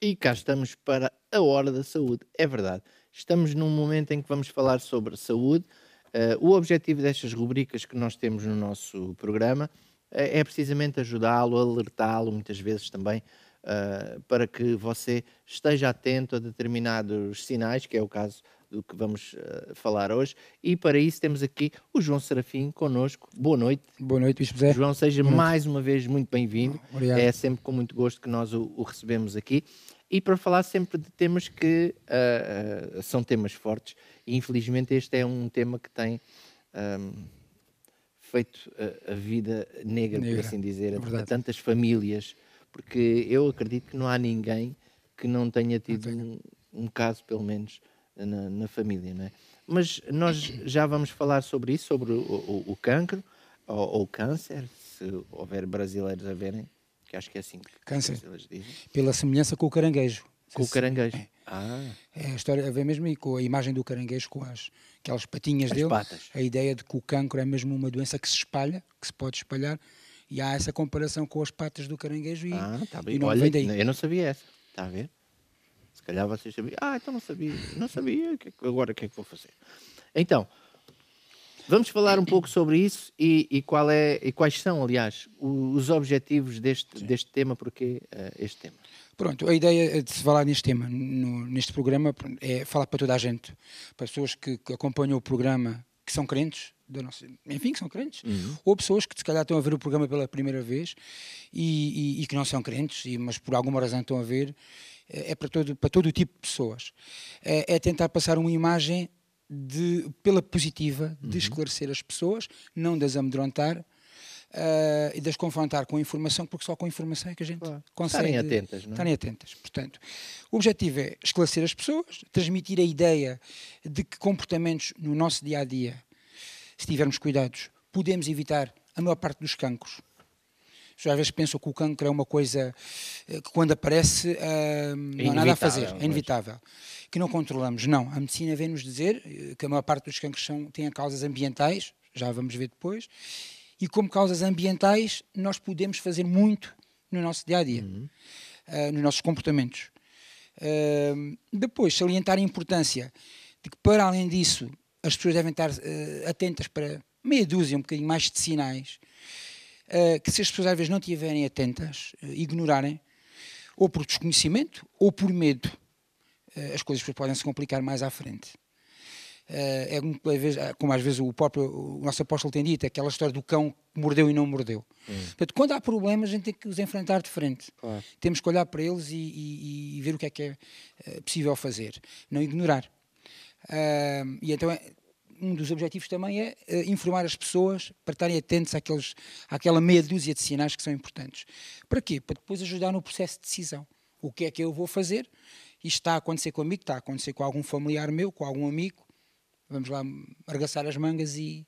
E cá estamos para a hora da saúde. É verdade. Estamos num momento em que vamos falar sobre saúde. Uh, o objetivo destas rubricas que nós temos no nosso programa uh, é precisamente ajudá-lo, alertá-lo, muitas vezes também, uh, para que você esteja atento a determinados sinais, que é o caso do que vamos uh, falar hoje. E para isso temos aqui o João Serafim conosco. Boa noite. Boa noite, Bispo Zé. João, seja mais uma vez muito bem-vindo. Ah, obrigado. É sempre com muito gosto que nós o, o, recebemos aqui. E para falar sempre de temas que uh, uh, são temas fortes. E infelizmente este é um tema que tem. Um, feito a, a, vida negra, negra, por assim dizer, é a tantas famílias porque eu acredito que não há ninguém que não tenha tido um, um, caso, pelo menos, na, na, família, não é? Mas nós já vamos falar sobre isso, sobre o, o, o cancro ou, ou câncer, se houver brasileiros a verem, que acho que é assim que câncer. os brasileiros dizem. Pela semelhança com o caranguejo. Com o caranguejo. É. Ah. É a história a é ver mesmo e com a imagem do caranguejo com as aquelas patinhas as dele. Patas. A ideia de que o cancro é mesmo uma doença que se espalha, que se pode espalhar e há essa comparação com as patas do caranguejo e, ah, tá bem. e não Olha, daí. Eu não sabia essa. Está a ver? Se calhar vocês sabiam. Ah, então não sabia. Não sabia. É agora o que é que vou fazer? Então, vamos falar um pouco sobre isso e, e, qual é, e quais são, aliás, os objetivos deste, deste tema, porque uh, este tema. Pronto, a ideia é de se falar neste tema, no, neste programa, é falar para toda a gente, para pessoas que, que acompanham o programa que são crentes, nossa, enfim, que são crentes, uhum. ou pessoas que se calhar estão a ver o programa pela primeira vez e, e, e que não são crentes, e, mas por alguma razão estão a ver, é, é para todo, para todo o tipo de pessoas. É, é tentar passar uma imagem de, pela positiva, de uhum. esclarecer as pessoas, não das amedrontar, Uh, e das confrontar com a informação, porque só com a informação é que a gente claro. consegue. Estarem atentas, não é? Estarem atentas. Portanto, o objetivo é esclarecer as pessoas, transmitir a ideia de que comportamentos no nosso dia a dia se tivermos cuidados, podemos evitar a maior parte dos cancros. às vezes pensam que o cancro é uma coisa eh, que quando aparece uh, não há nada a fazer, é inevitável. Que não controlamos. Não, a medicina vem-nos dizer eh, que a maior parte dos cancros são, têm causas ambientais, já vamos ver depois, e como causas ambientais nós podemos fazer muito no nosso dia-a-dia, -dia, uhum. uh, nos nossos comportamentos. Uh, depois, salientar a importância de que para além disso as pessoas devem estar uh, atentas para meia dúzia, um bocadinho mais de sinais, uh, que se as pessoas às vezes não estiverem atentas, uh, ignorarem, ou por desconhecimento, ou por medo, as coisas podem se complicar mais à frente. é como às vezes o próprio o nosso apóstolo tem dito, aquela história do cão que mordeu e não mordeu. Hum. Portanto, quando há problemas, a gente tem que os enfrentar de frente. Claro. Temos que olhar para eles e, e, e ver o que é que é possível fazer. Não ignorar e então eh, um dos objetivos também é eh, informar as pessoas para estarem atentos àqueles, àquela meia dúzia de sinais que são importantes. Para quê? Para depois ajudar no processo de decisão. O que é que eu vou fazer? Isto está a acontecer comigo, está a acontecer com algum familiar meu, com algum amigo. Vamos lá arregaçar as mangas e,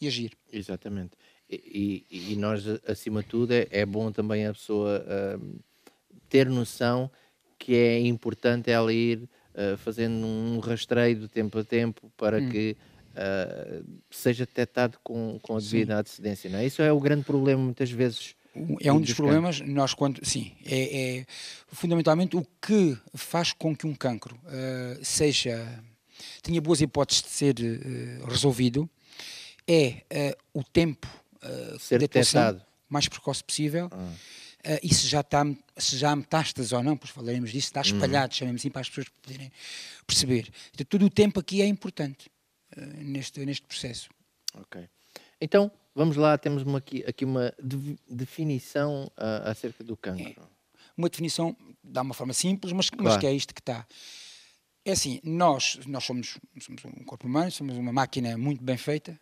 e agir. Exatamente. E, e, nós, acima de tudo, é, é bom também a pessoa uh, ter noção que é importante ela ir eh, fazendo um rastreio de tempo a tempo para hum. que uh, seja detectado com, com a devida antecedência. Não é? Isso é o grande problema muitas vezes é um dos problemas, nós quando. Sim, é, é, fundamentalmente o que faz com que um cancro uh, seja. tenha boas hipóteses de ser uh, resolvido, é uh, o tempo uh, ser detectado mais precoce possível. Ah. Uh, e se já, está, se já há metástase ou não, pois falaremos disso, está uhum. espalhado, uhum. chamemos assim, para as pessoas poderem perceber. Então, todo o tempo aqui é importante uh, neste, neste processo. Ok. Então, vamos lá, temos uma, aqui, aqui uma de, definição uh, acerca do cancro. É. Uma definição, dá uma forma simples, mas, claro. mas que é isto que está. É assim, nós, nós somos, somos, um corpo humano, somos uma máquina muito bem feita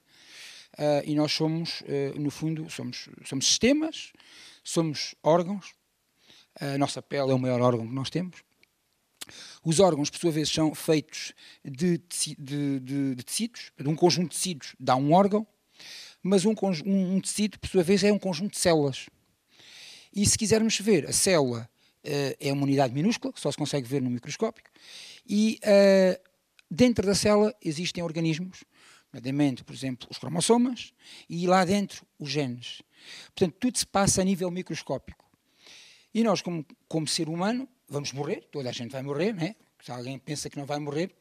uh, e nós somos, uh, no fundo, somos, somos sistemas, somos órgãos, a nossa pele é o maior órgão que nós temos. Os órgãos, por sua vez, são feitos de, de, de, de tecidos, um conjunto de tecidos dá um órgão, mas um, um, tecido, por sua vez, é um conjunto de células. E se quisermos ver, a célula uh, é uma unidade minúscula, só se consegue ver no microscópio, e uh, dentro da célula existem organismos nomeadamente, por exemplo, os cromossomas, e lá dentro os genes. Portanto, tudo se passa a nível microscópico. E nós, como, como ser humano, vamos morrer, toda a gente vai morrer, né? se alguém pensa que não vai morrer,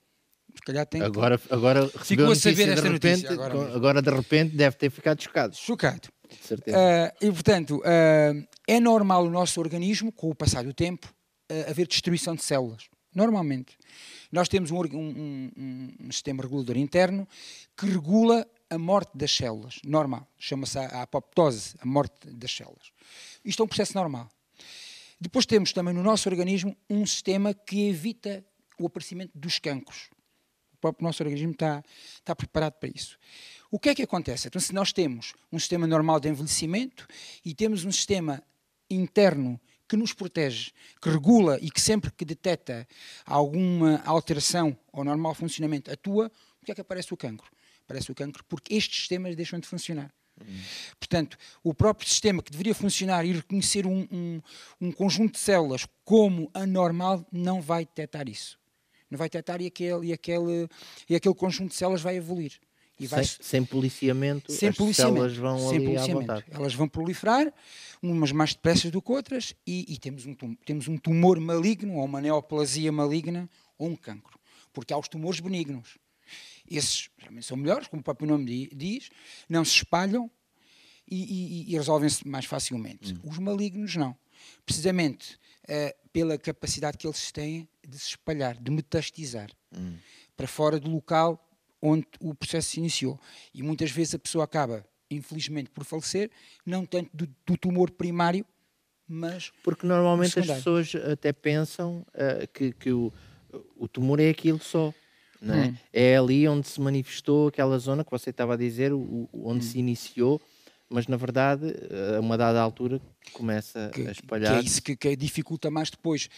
se calhar tem agora, que... Agora ficou a saber esta repente, notícia. Agora, agora, de repente deve ter ficado chocado. Chocado. Uh, e portanto, uh, é normal o nosso organismo, com o passar do tempo, uh, haver destruição de células. Normalmente. Nós temos um, um, um, um sistema regulador interno que regula a morte das células, normal. Chama-se a apoptose, a morte das células. Isto é um processo normal. Depois temos também no nosso organismo um sistema que evita o aparecimento dos cancros. O próprio nosso organismo está, está preparado para isso. O que é que acontece? Então, se nós temos um sistema normal de envelhecimento e temos um sistema interno que nos protege, que regula e que sempre que detecta alguma alteração ao normal funcionamento atua, porque é que aparece o cancro? Aparece o cancro porque estes sistemas deixam de funcionar. Hum. Portanto, o próprio sistema que deveria funcionar e reconhecer um, um, um conjunto de células como anormal não vai detectar isso. Não vai detectar e aquele, e aquele, e aquele conjunto de células vai evoluir. E vais... sem, sem policiamento, sem as policiamento, células vão sem policiamento. Elas vão proliferar, umas mais depressas do que outras, e, e temos, um tumor, temos um tumor maligno, ou uma neoplasia maligna, ou um cancro. Porque há os tumores benignos. Esses geralmente são melhores, como o próprio nome diz, não se espalham e, e, e resolvem-se mais facilmente. Hum. Os malignos não. Precisamente uh, pela capacidade que eles têm de se espalhar, de metastizar hum. para fora do local onde o processo se iniciou. E muitas vezes a pessoa acaba, infelizmente, por falecer, não tanto do, do tumor primário, mas. Porque normalmente as pessoas até pensam uh, que, que o, o tumor é aquilo só. Não é? Hum. é ali onde se manifestou aquela zona que você estava a dizer, o, onde hum. se iniciou mas na verdade, eh, a uma dada altura, começa que, a espalhar. Que é isso que, que dificulta mais depois,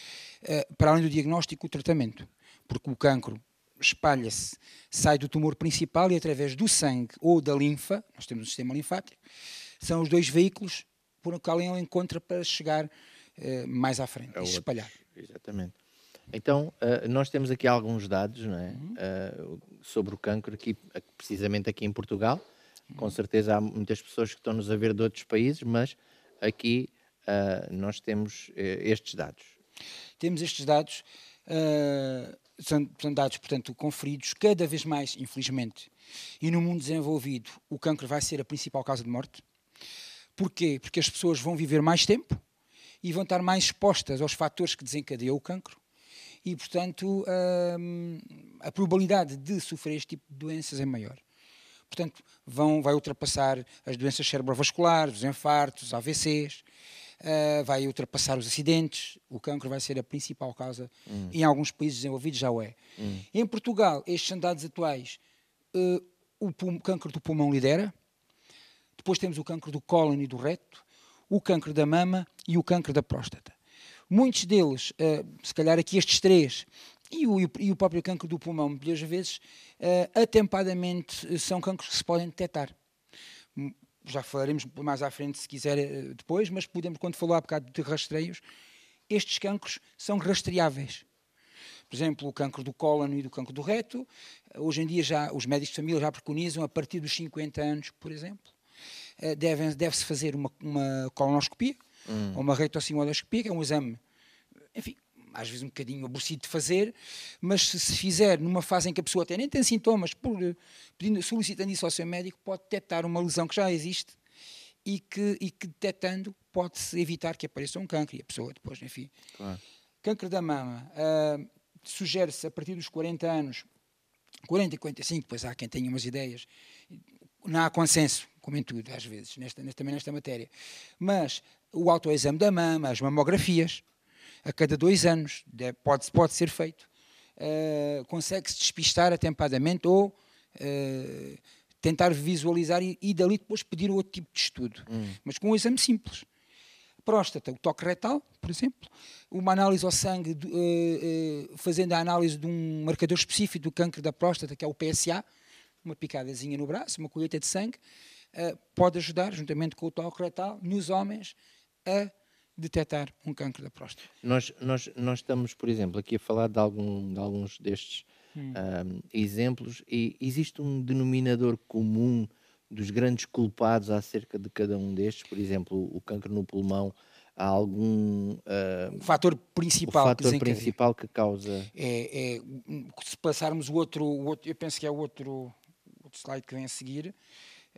uh, para além do diagnóstico, o tratamento. Porque o cancro espalha-se, sai do tumor principal e através do sangue ou da linfa, nós temos um sistema linfático, são os dois veículos por o qual ele encontra para chegar eh, mais à frente é e se espalhar. Exatamente. Então, uh, nós temos aqui alguns dados não é? Uhum. Uh, sobre o cancro, aqui, precisamente aqui em Portugal. Uhum. Com certeza há muitas pessoas que estão-nos a ver de outros países, mas aqui uh, nós temos estes dados. Temos estes dados. Uh, são, são dados, portanto, conferidos cada vez mais, infelizmente. E no mundo desenvolvido, o cancro vai ser a principal causa de morte. Porquê? Porque as pessoas vão viver mais tempo e vão estar mais expostas aos fatores que desencadeiam o cancro e, portanto, a, hum, a probabilidade de sofrer este tipo de doenças é maior. Portanto, vão, vai ultrapassar as doenças cerebrovasculares, os infartos, os AVCs uh, vai ultrapassar os acidentes, o cancro vai ser a principal causa, hum. em alguns países desenvolvidos já o é. Hum. Em Portugal, estes dados atuais, uh, o cancro do pulmão lidera, depois temos o cancro do cólon e do reto, o cancro da mama e o cancro da próstata. Muitos deles, uh, se calhar aqui estes três, e o, e o, próprio cancro do pulmão, muitas vezes, uh, atempadamente, são cancros que se podem detectar já falaremos mais à frente se quiser eh, depois, mas podemos, quando falou há bocado de rastreios, estes cancros são rastreáveis. Por exemplo, o cancro do cólon e do cancro do reto, eh, hoje em dia já os médicos de família já preconizam a partir dos 50 anos, por exemplo. Eh, deve-se deve fazer uma, uma colonoscopia, hum. ou uma reitossimuodoscopia, que é um exame, enfim, às vezes um bocadinho aborrecido de fazer, mas se, se fizer numa fase em que a pessoa até nem tem sintomas, por, eh, pedindo, solicitando isso ao seu médico, pode detectar uma lesão que já existe e que, e que detectando pode-se evitar que apareça um câncer e a pessoa depois, enfim. Claro. Câncer da mama, uh, sugere-se a partir dos 40 anos, 40 e 45, pois há quem tenha umas ideias, não há consenso, como em tudo, às vezes, nesta, nesta também nesta matéria. Mas o autoexame da mama, as mamografias, a cada dois anos, pode, pode ser feito, uh, consegue-se despistar atempadamente ou uh, tentar visualizar e, e, dali depois pedir outro tipo de estudo, hum. mas com um exame simples. Próstata, o toque retal, por exemplo, uma análise ao sangue, uh, fazendo a análise de um marcador específico do câncer da próstata, que é o PSA, uma picadazinha no braço, uma colheita de sangue, pode ajudar, juntamente com o toque retal, nos homens, a detectar um cancro da próstata. Nós, nós, nós estamos, por exemplo, aqui a falar de, algum, de alguns destes hum. exemplos e existe um denominador comum dos grandes culpados acerca de cada um destes, por exemplo, o cancro no pulmão, há algum uh, o fator principal, o fator que, principal que causa é, é, se passarmos o outro, o outro, eu penso que é o outro, outro slide que vem a seguir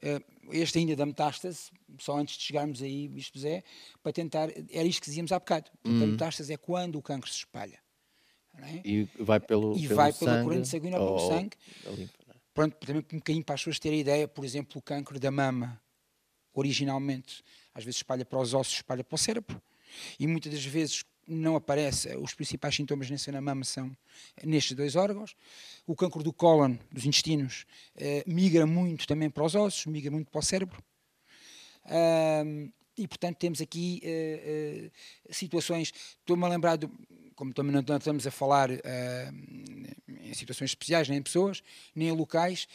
eh, este ainda da metástase, só antes de chegarmos aí, Bispo Zé, para tentar, era isto que dizíamos há bocado. Portanto, uhum. A hum. metástase é quando o cancro se espalha. É? E vai pelo, e pelo vai pela corrente sanguínea ou, pelo sangue. Limpa, é? Pronto, também um bocadinho para as pessoas terem ideia, por exemplo, o cancro da mama, originalmente, às vezes espalha para os ossos, espalha para o cérebro. E muitas das vezes, não aparece, eh, os principais sintomas nessa na mama são nestes dois órgãos. O câncer do cólon, dos intestinos, eh, migra muito também para os ossos, migra muito para o cérebro. e, portanto, temos aqui eh, situações. Estou-me a lembrar, do, como também não estamos a falar em situações especiais, nem em pessoas, nem em locais.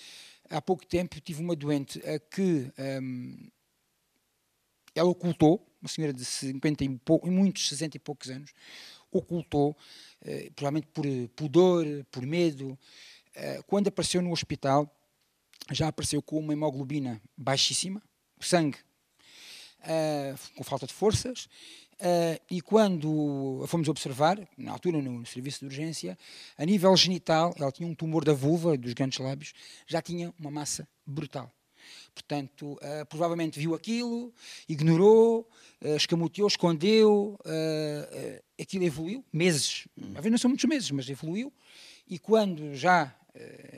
Há pouco tempo tive uma doente que ela ocultou uma senhora de 50 e pouco, muitos 60 e poucos anos, ocultou, eh, provavelmente por eh, pudor, por medo. Eh, quando apareceu no hospital, já apareceu com uma hemoglobina baixíssima, sangue, eh, com falta de forças, eh, e quando a fomos observar, na altura no, no, serviço de urgência, a nível genital, ela tinha um tumor da vulva, dos grandes lábios, já tinha uma massa brutal. Portanto, uh, provavelmente viu aquilo, ignorou, uh, escamoteou, escondeu, uh, aquilo evoluiu, meses, hum. às vezes não são muitos meses, mas evoluiu, e quando já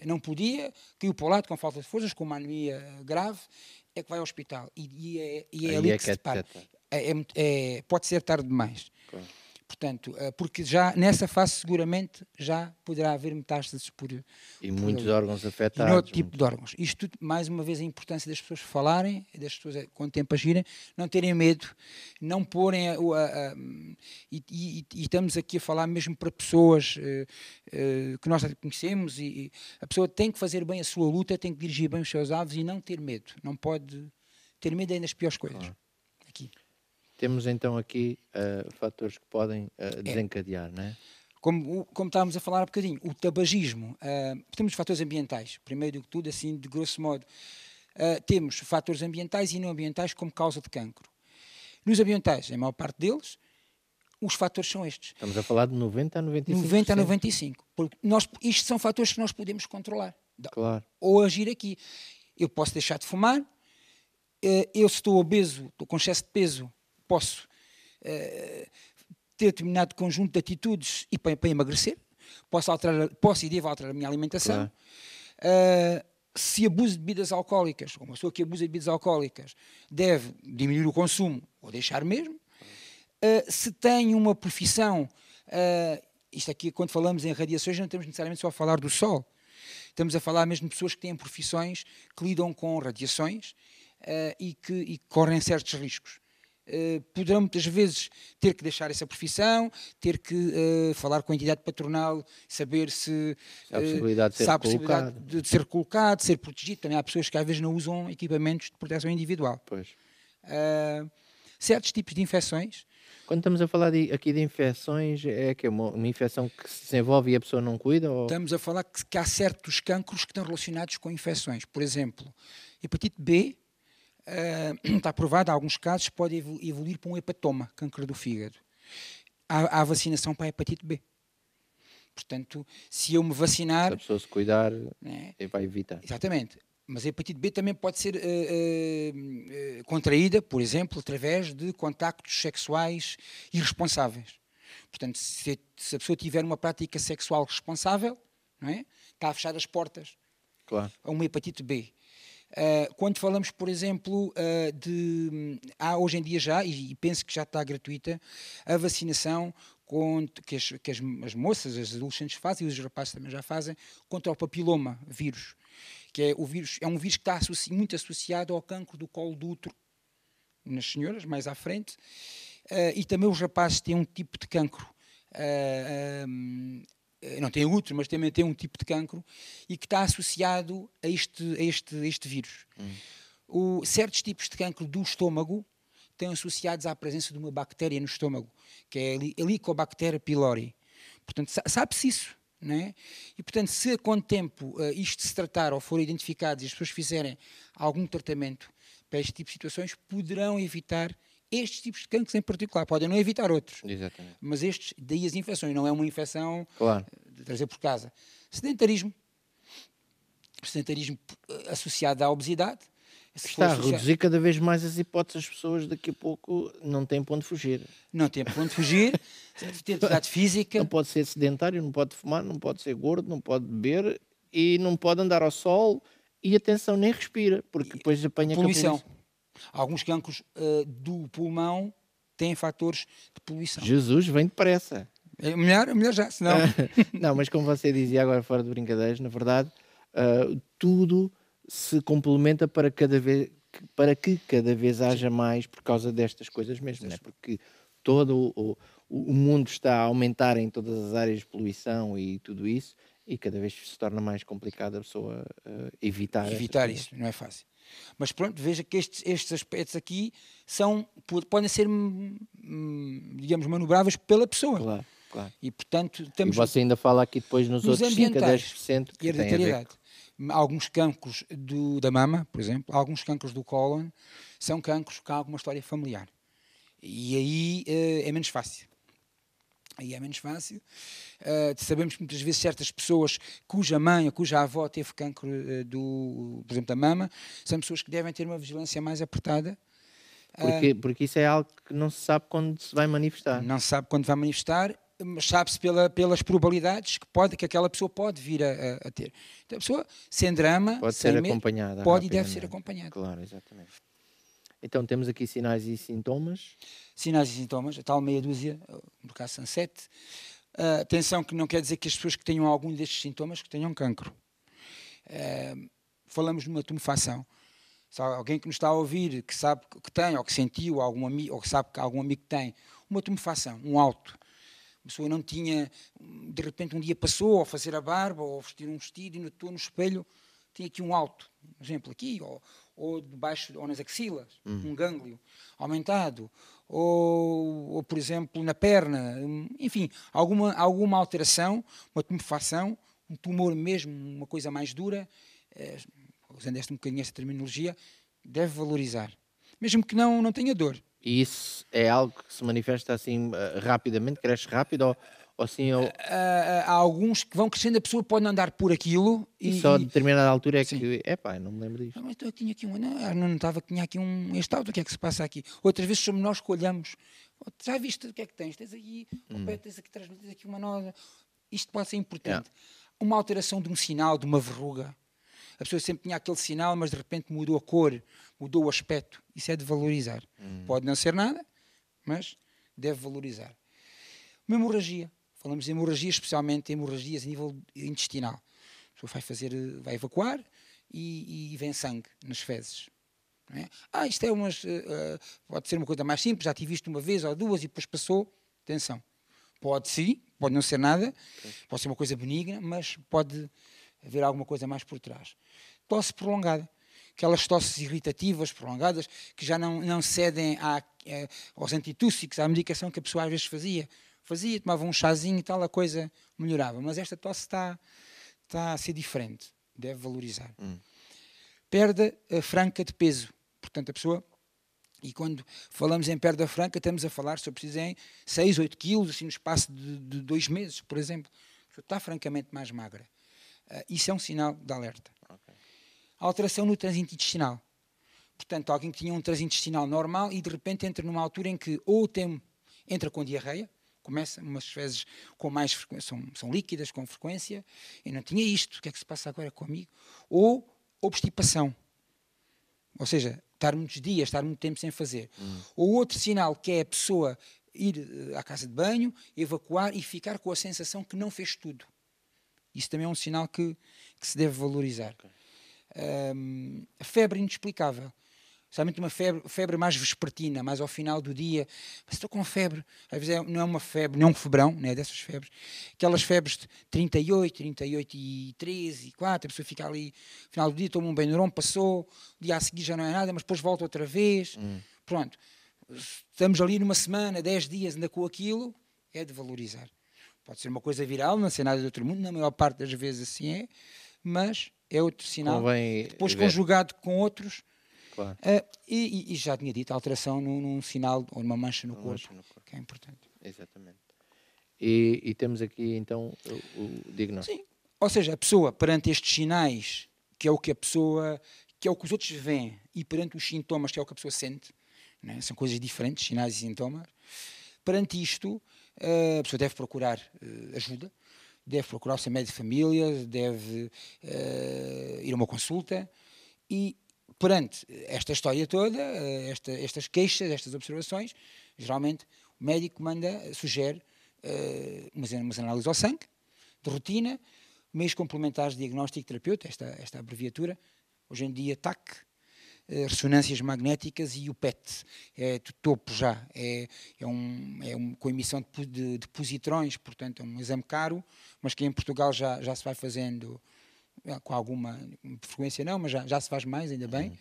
não podia, caiu para o lado com falta de forças, com uma anemia grave, é que vai ao hospital. E, e é, e é ali é que, que se é depara. É, é, é, pode ser tarde demais. Claro. Portanto, eh, porque já nessa fase seguramente já poderá haver metástases por. E por, muitos órgãos afetados. E outro tipo de órgãos. Isto, mais uma vez, a importância das pessoas falarem, das pessoas eh, com o tempo agirem, não terem medo, não porem. A, a, a e, e, e, estamos aqui a falar mesmo para pessoas uh, uh, que nós conhecemos, e, e a pessoa tem que fazer bem a sua luta, tem que dirigir bem os seus aves e não ter medo. Não pode ter medo ainda das piores coisas. Claro. Temos então aqui uh, fatores que podem uh, desencadear, é. não é? Como, como, estávamos a falar há bocadinho, o tabagismo. Uh, temos fatores ambientais, primeiro do que tudo, assim, de grosso modo. Uh, temos fatores ambientais e não ambientais como causa de cancro. Nos ambientais, a maior parte deles, os fatores são estes. Estamos a falar de 90 a 95%. 90 a 95%. Porque nós, isto são fatores que nós podemos controlar. Claro. Ou agir aqui. Eu posso deixar de fumar, eu se estou obeso, estou com excesso de peso, posso eh, ter determinado conjunto de atitudes e para, para, emagrecer, posso, alterar, posso e devo alterar a minha alimentação. Claro. Eh, se abuso de bebidas alcoólicas, uma pessoa que abusa de bebidas alcoólicas deve diminuir o consumo ou deixar mesmo. Eh, se tem uma profissão, isto aqui quando falamos em radiações não estamos necessariamente só a falar do sol, estamos a falar mesmo de pessoas que têm profissões que lidam com radiações uh, e, que, e correm certos riscos. Eh, poderão muitas vezes ter que deixar essa profissão, ter que uh, falar com a entidade patronal, saber se, se há eh, possibilidade, de, se há possibilidade de, de, ser colocado, de ser protegido. Também há pessoas que às vezes não usam equipamentos de proteção individual. Pois. Uh, certos tipos de infecções. Quando estamos a falar de, aqui de infecções, é que é uma, uma, infecção que se desenvolve e a pessoa não cuida? Ou? Estamos a falar que, que há certos cancros que estão relacionados com infecções. Por exemplo, hepatite B eh, está provado, em alguns casos, pode evoluir para um hepatoma, câncer do fígado. Há, há vacinação para a hepatite B. Portanto, se eu me vacinar. Se a pessoa se cuidar, né? vai evitar. Exatamente. Mas a hepatite B também pode ser uh, uh, contraída, por exemplo, através de contactos sexuais irresponsáveis. Portanto, se, se a pessoa tiver uma prática sexual responsável, é? está a fechar as portas claro. a uma hepatite B. Eh, quando falamos, por exemplo, eh, de. Hum, há hoje em dia já, e, penso que já está gratuita, a vacinação contra, que, as, que as, as moças, as adolescentes fazem, e os rapazes também já fazem, contra o papiloma vírus, que é, o vírus, é um vírus que está associ, muito associado ao cancro do colo do útero nas senhoras, mais à frente, eh, e também os rapazes têm um tipo de cancro. Uh, eh, não tem útero, mas também tem um tipo de cancro, e que está associado a este, a este, a este vírus. Hum. O, certos tipos de cancro do estômago estão associados à presença de uma bactéria no estômago, que é a Helicobacter pylori. Portanto, sabe-se isso. É? E, portanto, se a quanto tempo uh, isto se tratar ou for identificado e as pessoas fizerem algum tratamento para este tipo de situações, poderão evitar estes tipos de cancros em particular, podem não evitar outros. Exatamente. Mas estes, daí as infecções, não é uma infecção claro. de trazer por casa. Sedentarismo. Sedentarismo eh, associado à obesidade. Está a reduzir cada vez mais as hipóteses, as pessoas daqui a pouco não têm ponto de fugir. Não têm ponto de fugir, têm atividade física. Não pode ser sedentário, não pode fumar, não pode ser gordo, não pode beber e não pode andar ao sol e atenção, nem respira, porque depois apanha A poluição Alguns cancros uh, do pulmão têm fatores de poluição. Jesus, vem depressa. É melhor, é melhor já, senão. não, mas como você dizia agora, fora de brincadeiras, na verdade, uh, tudo se complementa para, cada vez, para que cada vez haja mais por causa destas coisas mesmo, é. porque todo o, o, mundo está a aumentar em todas as áreas de poluição e tudo isso, e cada vez se torna mais complicado a pessoa uh, evitar. Evitar isso, não é fácil. Mas pronto, veja que estes, estes aspectos aqui são, podem ser, hum, hum, digamos, manobráveis pela pessoa. Claro, claro. E portanto, temos E você ainda fala aqui depois nos, nos outros 5 a 10% que hereditariedade. Tem Alguns cancros do, da mama, por exemplo, alguns cancros do cólon, são cancros com alguma história familiar. E aí eh, é menos fácil aí é menos fácil. Uh, sabemos que muitas vezes certas pessoas cuja mãe ou cuja avó teve cancro uh, do, por exemplo, da mama, são pessoas que devem ter uma vigilância mais apertada. Porque, uh, porque isso é algo que não se sabe quando se vai manifestar. Não se sabe quando vai manifestar, mas sabe-se pela, pelas probabilidades que, pode, que aquela pessoa pode vir a, a ter. Então, a pessoa, sem drama, pode sem ser medo, acompanhada. Pode e deve ser acompanhada. Claro, exatamente. Então temos aqui sinais e sintomas. Sinais e sintomas, a tal meia dúzia, no caso são sete. Uh, atenção que não quer dizer que as pessoas que tenham algum destes sintomas que tenham cancro. Uh, falamos numa tumefação. Se alguém que nos está a ouvir, que sabe que tem, ou que sentiu, algum amigo, ou que sabe que algum amigo tem, uma tumefação, um alto. A pessoa não tinha, de repente um dia passou ao fazer a barba, ou vestir um vestido, e notou no espelho, tinha aqui um alto, um exemplo aqui, ou, ou debaixo ou nas axilas, uhum. um gânglio aumentado, ou, ou, por exemplo na perna, hum, enfim, alguma, alguma alteração, uma tumefação, um tumor mesmo, uma coisa mais dura, é, usando esta um bocadinho esta terminologia, deve valorizar, mesmo que não, não tenha dor. E isso é algo que se manifesta assim eh, rapidamente, cresce rápido ou Assim, eu... há, eh, eh, há alguns que vão crescendo, a pessoa pode andar por aquilo e. e só a determinada altura é Sim. que. É pá, não me lembro disso. Ah, mas então eu tinha aqui um. Ah, não, não estava que tinha aqui um. Este auto, o que é que se passa aqui? Outras vezes somos nós que olhamos. Oh, já viste o que é que tens? Tens aqui oh, um pé, tens aqui, tens aqui uma nova. Isto pode ser importante. Uma alteração de um sinal, de uma verruga. A pessoa sempre tinha aquele sinal, mas de repente mudou a cor, mudou o aspecto. Isso é de valorizar. Hum. Pode não ser nada, mas deve valorizar. Uma hemorragia falamos de hemorragias, especialmente hemorragias a nível intestinal. A pessoa vai, fazer, vai evacuar e, e vem sangue nas fezes. É? Ah, isto é umas. Uh, pode ser uma coisa mais simples, já tive isto uma vez ou duas e depois passou. Atenção. Pode sim, pode não ser nada, okay. pode ser uma coisa benigna, mas pode haver alguma coisa mais por trás. Tosse prolongada. Aquelas tosses irritativas, prolongadas, que já não, não cedem à, eh, aos antitússicos, à medicação que a pessoa às vezes fazia fazia, tomava um chazinho e tal, a coisa melhorava. Mas esta tosse está, está a ser diferente, deve valorizar. Hum. Perda eh, franca de peso. Portanto, a pessoa e quando falamos em perda franca, estamos a falar, se eu preciso, em 6, 8 quilos, assim, no espaço de, de dois meses, por exemplo. Está francamente mais magra. Uh, isso é um sinal de alerta. Okay. Alteração no trânsito intestinal. Portanto, alguém que tinha um trânsito intestinal normal e de repente entra numa altura em que ou tem, entra com diarreia, começa umas fezes com mais frequência, são, são líquidas com frequência, eu não tinha isto, o que é que se passa agora comigo? Ou obstipação, ou seja, estar muitos dias, estar muito tempo sem fazer. Hum. Ou outro sinal que é a pessoa ir eh, à casa de banho, evacuar e ficar com a sensação que não fez tudo. Isso também é um sinal que, que se deve valorizar. Okay. Um, febre inexplicável. Somente uma febre, febre mais vespertina, mais ao final do dia. Mas estou com febre. Às vezes é, não é uma febre, não é um febrão, né? dessas febres. Aquelas febres de 38, 38 e 13 e 4, a pessoa fica ali, no final do dia toma um banheirão, passou, o dia a seguir já não é nada, mas depois volta outra vez. Hum. Pronto. Estamos ali numa semana, 10 dias, ainda com aquilo, é de valorizar. Pode ser uma coisa viral, não ser nada de outro mundo, na maior parte das vezes assim é, mas é outro sinal. Convém Depois, ver. conjugado com outros, Claro. Uh, e, e, já tinha dito, alteração num, num sinal ou numa mancha no, corpo, mancha no, corpo, que é importante. Exatamente. E, e temos aqui então o, o diagnóstico. Sim. Ou seja, a pessoa perante estes sinais, que é o que a pessoa, que é o que os outros veem, e perante os sintomas, que é o que a pessoa sente, né? são coisas diferentes, sinais e sintomas. Perante isto, ah, a pessoa deve procurar ah, ajuda, deve procurar o seu médico de família, deve uh, ir a uma consulta e perante esta história toda, eh, esta, estas queixas, estas observações, geralmente o médico manda, sugere uh, umas, análises ao sangue, de rotina, meios complementares de diagnóstico e esta, esta abreviatura, hoje em dia TAC, uh, ressonâncias magnéticas e o PET, é do topo já, é, é, um, é um, com emissão de, de, de positrões, portanto é um exame caro, mas que em Portugal já, já se vai fazendo é, com alguma frequência não, mas já, já se faz mais, ainda bem, uhum.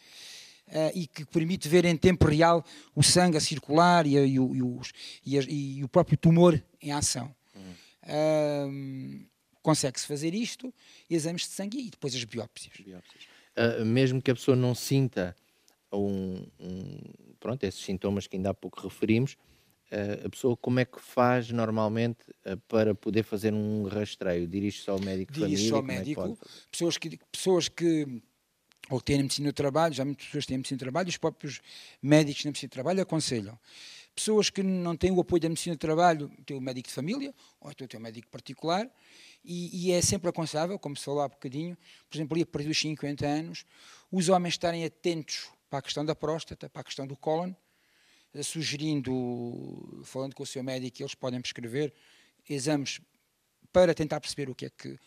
uh, e que permite ver em tempo real o sangue a circular e, e, e, os, e, a, e o próprio tumor em ação. Uhum. Uh, Consegue-se fazer isto, exames de sangue e depois as biópsias. biópsias. Uh, mesmo que a pessoa não sinta um, um, pronto, esses sintomas que ainda há pouco referimos, eh, a pessoa como é que faz normalmente eh, para poder fazer um rastreio? Dirige-se ao médico de família? Dirige-se ao é médico. É pessoas que, pessoas que ou têm medicina de trabalho, já muitas pessoas têm medicina de trabalho, os próprios médicos na medicina de trabalho aconselham. Pessoas que não têm o apoio da medicina de trabalho, têm o médico de família, ou então têm médico particular, e, e, é sempre aconselhável, como se falou há bocadinho, por exemplo, ali a partir dos 50 anos, os homens estarem atentos para a questão da próstata, para a questão do cólon, eh, sugerindo, falando com o seu médico, eles podem prescrever exames para tentar perceber o que é que.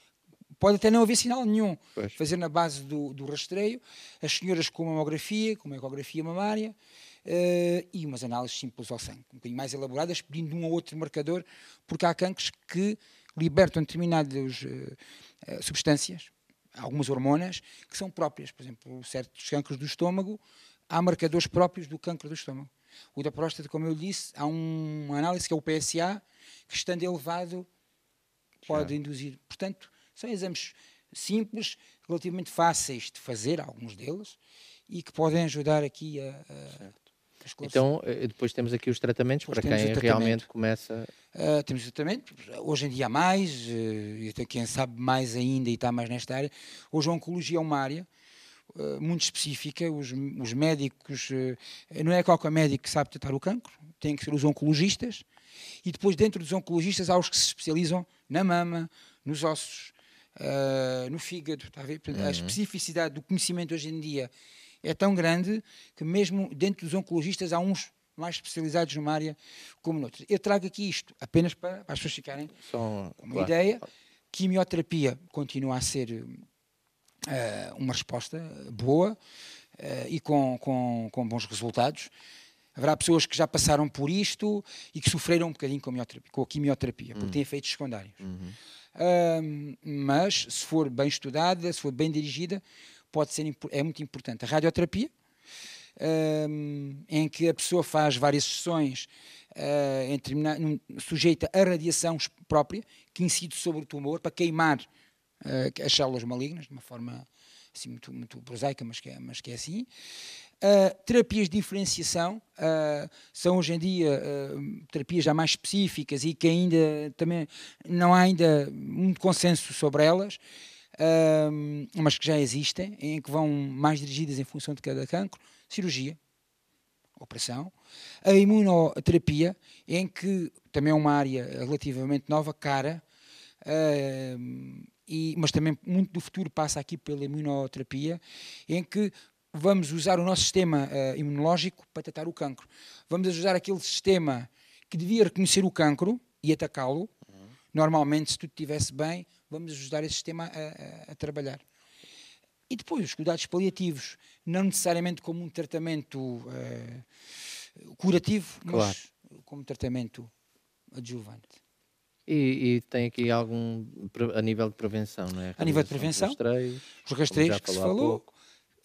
Pode até não haver sinal nenhum. Pois. Fazer na base do, do, rastreio, as senhoras com mamografia, com uma ecografia mamária uh, e umas análises simples ao sangue, um bocadinho mais elaboradas, pedindo um ou outro marcador, porque há cancros que libertam determinadas uh, substâncias, algumas hormonas, que são próprias. Por exemplo, certos cancros do estômago, há marcadores próprios do cancro do estômago. O da próstata, como eu disse, há uma análise que é o PSA, que estando elevado pode Já. induzir. Portanto, são exames simples, relativamente fáceis de fazer, alguns deles, e que podem ajudar aqui a. a então, eh, depois temos aqui os tratamentos depois para quem tratamento. realmente começa. Uh, temos tratamento, hoje em dia há mais, uh, até quem sabe mais ainda e está mais nesta área. Hoje a oncologia é uma área eh, muito específica, os, os médicos, eh, não é qualquer médico que sabe tratar o cancro, tem que ser os oncologistas, e depois dentro dos oncologistas há os que se especializam na mama, nos ossos, eh, no fígado, a, Portanto, uhum. a especificidade do conhecimento hoje em dia é tão grande que mesmo dentro dos oncologistas há uns mais especializados numa área como noutra. Eu trago aqui isto apenas para, para as pessoas ficarem com uma claro. ideia. Quimioterapia continua a ser hum, uh, uma resposta boa uh, e com, com, com, bons resultados. Haverá pessoas que já passaram por isto e que sofreram um bocadinho com a, com a quimioterapia, porque tem hum. efeitos secundários. Uhum. Uh, mas, se for bem estudada, se for bem dirigida, pode ser, é muito importante. A radioterapia, em que a pessoa faz várias sessões uh, em num, sujeita à radiação própria, que incide sobre o tumor, para queimar uh, as células malignas, de uma forma assim, muito, muito prosaica, mas que é, mas que é assim. Uh, terapias de diferenciação uh, são hoje em dia uh, terapias já mais específicas e que ainda também não há ainda muito consenso sobre elas, mas que já existem, em que vão mais dirigidas em função de cada cancro, cirurgia, operação, a imunoterapia, em que também é uma área relativamente nova, cara, e, mas também muito do futuro passa aqui pela imunoterapia, em que vamos usar o nosso sistema uh, imunológico para tratar o cancro. Vamos ajudar aquele sistema que devia reconhecer o cancro e atacá-lo. Uhum. Normalmente, se tudo estivesse bem, vamos ajudar esse sistema a, a, a trabalhar. E depois, os cuidados paliativos, não necessariamente como um tratamento uh, curativo, claro. mas como um tratamento adjuvante. E, e, tem aqui algum a nível de prevenção, não é? A, a nível de prevenção, rastreios, os rastreios que se falou,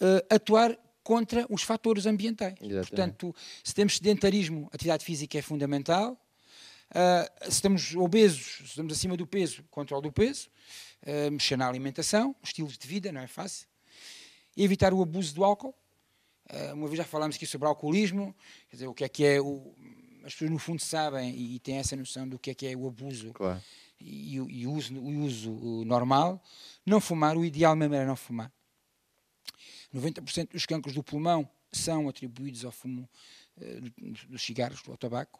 uh, atuar contra os fatores ambientais. Exatamente. Portanto, se temos sedentarismo, atividade física é fundamental. Uh, se estamos obesos, se estamos acima do peso, controle do peso, uh, mexer na alimentação, estilos de vida, não é fácil. E evitar o abuso do álcool. uma vez já falámos aqui sobre alcoolismo, quer dizer, o que é que é o as pessoas no fundo sabem e, e têm essa noção do que é que é o abuso claro. e, e, o uso, o uso uh, normal. Não fumar, o ideal mesmo era não fumar. 90% dos cancros do pulmão são atribuídos ao fumo uh, dos cigarros, ao tabaco.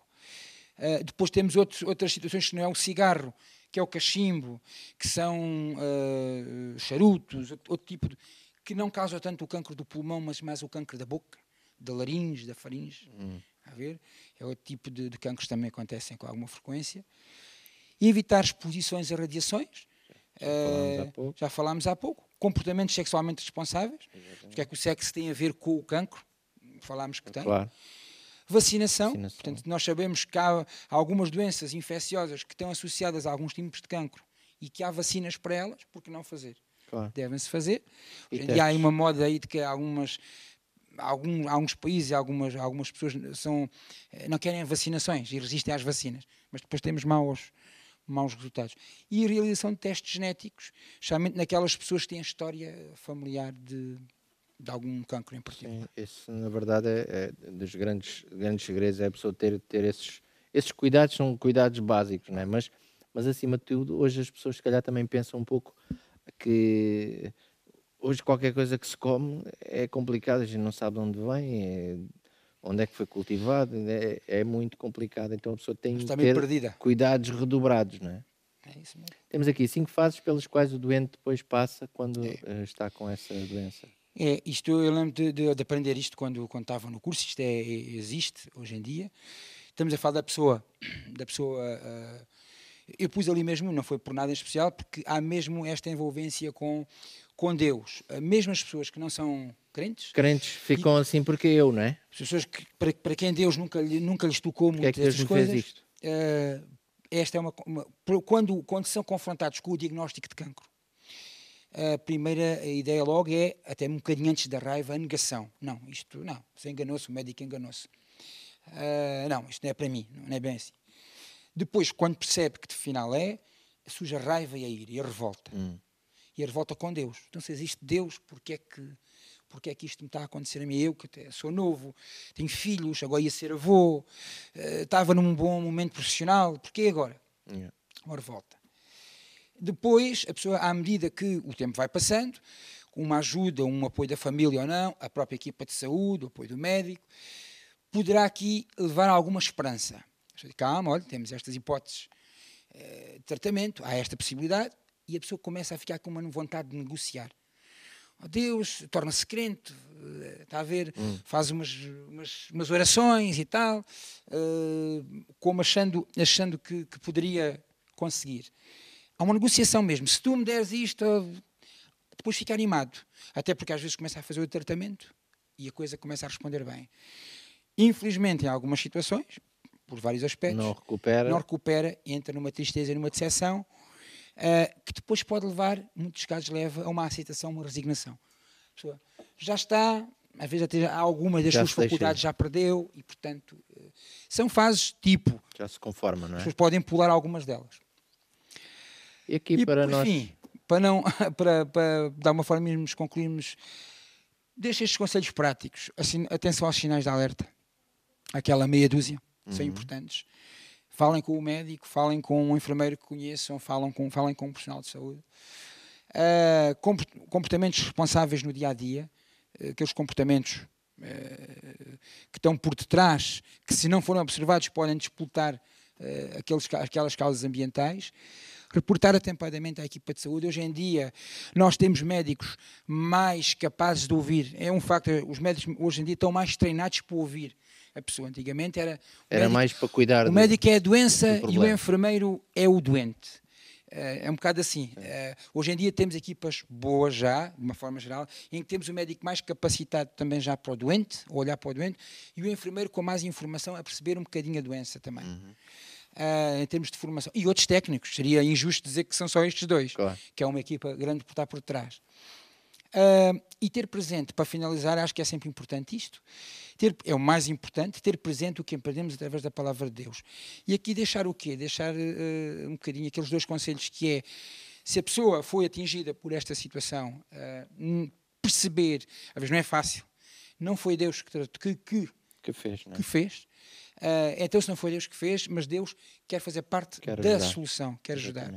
Uh, depois temos outros, outras situações que não é o cigarro, que é o cachimbo, que são uh, charutos, outro, outro tipo de, que não causa tanto o cancro do pulmão, mas mais o cancro da boca, da laringe, da faringe. Hum ver, é outro tipo de, de cancros que também acontecem com alguma frequência. E evitar exposições a radiações, já, uh, falámos eh, já falámos há pouco. Comportamentos sexualmente responsáveis, porque é que o sexo tem a ver com o cancro, falámos que tem. Claro. Vacinação, Vacinação, portanto, nós sabemos que há algumas doenças infecciosas que estão associadas a alguns tipos de cancro e que há vacinas para elas, porque não fazer? Claro. Devem-se fazer. E, e há uma moda aí de que algumas algum, alguns países, algumas, algumas pessoas são, eh, não querem vacinações e resistem às vacinas, mas depois temos maus, maus resultados. E a realização de testes genéticos, especialmente naquelas pessoas que têm história familiar de, de algum cancro em particular. Sim, esse, na verdade, é, é dos grandes, grandes segredos, é a pessoa ter, ter esses, esses cuidados, são cuidados básicos, não é? mas, mas acima de tudo, hoje as pessoas se calhar também pensam um pouco que hoje qualquer coisa que se come é complicado, a gente não sabe de onde vem, é, onde é que foi cultivado, é, é, muito complicado. Então a pessoa tem que ter perdida. cuidados redobrados, não é? É isso mesmo. Temos aqui cinco fases pelas quais o doente depois passa quando é. Eh, está com essa doença. É, isto eu lembro de, de, de aprender isto quando, quando estava no curso, isto é, é existe hoje em dia. Estamos a falar da pessoa, da pessoa. Uh, eu pus ali mesmo, não foi por nada em especial, porque há mesmo esta envolvência com com Deus, mesmo as pessoas que não são crentes. Crentes ficam e, assim porque eu, não é? As pessoas que, para, para quem Deus nunca, nunca lhes tocou muito é que Deus coisas. Fez isto? Uh, esta é uma, uma, quando, quando são confrontados com o diagnóstico de cancro, a primeira ideia logo é, até um bocadinho antes da raiva, a negação. Não, isto não, você enganou-se, o médico enganou-se. Uh, não, isto não é para mim, não é bem assim. Depois, quando percebe que de final é, surge a raiva e a ira e a revolta. Hum e a revolta com Deus. Então, se existe Deus, porque é que porque é que isto me está a acontecer a mim? Eu que até sou novo, tenho filhos, agora ia ser avô, eh, estava num bom momento profissional, porquê agora? Yeah. Uma revolta. Depois, a pessoa, à medida que o tempo vai passando, com uma ajuda, um apoio da família ou não, a própria equipa de saúde, o apoio do médico, poderá aqui levar a alguma esperança. Calma, olha, temos estas hipóteses eh, de tratamento, há esta possibilidade, e a pessoa começa a ficar com uma vontade de negociar. Oh Deus, torna-se crente, eh, está a ver, hum. faz umas, umas, umas, orações e tal, uh, como achando, achando que, que, poderia conseguir. Há uma negociação mesmo. Se tu me deres isto, depois fica animado. Até porque às vezes começa a fazer o tratamento e a coisa começa a responder bem. Infelizmente, em algumas situações, por vários aspectos, não recupera, não recupera entra numa tristeza, numa decepção uh, que depois pode levar, em muitos casos leva, a uma aceitação, uma resignação. Já está, às vezes até algumas das já suas faculdades já perdeu e, portanto, uh, são fases tipo. Já se conforma, não é? As pessoas podem pular algumas delas. E aqui e, para nós. Enfim, para não, para, para dar uma forma mesmo de concluirmos, deixa estes conselhos práticos. Assim, atenção aos sinais de alerta. Aquela meia dúzia, uhum. são importantes Falem com o médico, falem com um enfermeiro que conheçam, falem com, falem com um profissional de saúde. Uh, comportamentos responsáveis no dia a dia, ah, aqueles comportamentos uh, que estão por detrás, que se não forem observados podem disputar uh, aqueles, aquelas causas ambientais. Reportar atempadamente à equipa de saúde. Hoje em dia, nós temos médicos mais capazes de ouvir. É um facto, os médicos hoje em dia estão mais treinados para ouvir a pessoa antigamente era. Era médico, mais para cuidar. O do, médico é a doença e o enfermeiro é o doente. Eh, é um bocado assim. É. Eh, hoje em dia temos equipas boas já, de uma forma geral, em que temos o médico mais capacitado também já para o doente, olhar para o doente, e o enfermeiro com mais informação a perceber um bocadinho a doença também. Uhum. Uh, em termos de formação. E outros técnicos, seria injusto dizer que são só estes dois, claro. que é uma equipa grande por estar por trás. Uh, e ter presente, para finalizar, acho que é sempre importante isto, ter, é o mais importante, ter presente o que aprendemos através da palavra de Deus. E aqui deixar o quê? Deixar uh, um bocadinho aqueles dois conselhos que é, se a pessoa foi atingida por esta situação, uh, perceber, às vezes não é fácil, não foi Deus que, que, que, que fez, é? que fez eh, então se não foi Deus que fez, mas Deus quer fazer parte quer da solução, quer ajudar.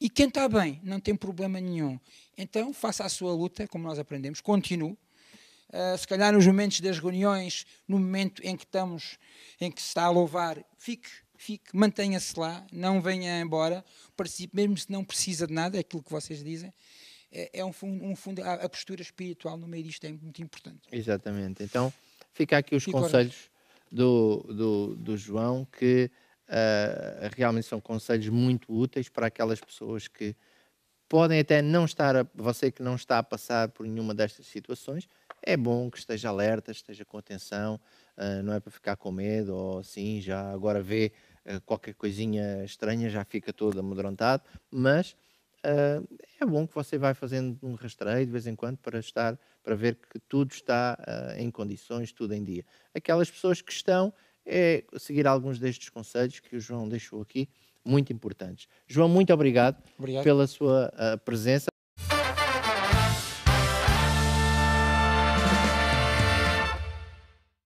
E quem está bem, não tem problema nenhum então, faça a sua luta, como nós aprendemos, continue. Uh, se calhar nos momentos das reuniões, no momento em que estamos, em que se está a louvar, fique, fique, mantenha-se lá, não venha embora, participe, mesmo se não precisa de nada, é aquilo que vocês dizem. É, é um, fundo, um fundo, a, a, postura espiritual no meio disto é muito importante. Exatamente. Então, fica aqui os conselhos do, do, do, João, que uh, realmente são conselhos muito úteis para aquelas pessoas que podem até não estar, a, você que não está a passar por nenhuma destas situações, é bom que esteja alerta, esteja com atenção, uh, não é para ficar com medo ou assim, já agora vê uh, qualquer coisinha estranha, já fica todo amedrontado, mas uh, é bom que você vai fazendo um rastreio de vez em quando para estar, para ver que tudo está em condições, tudo em dia. Aquelas pessoas que estão, é seguir alguns destes conselhos que o João deixou aqui, muito importantes. João, muito obrigado, obrigado. pela sua uh, presença.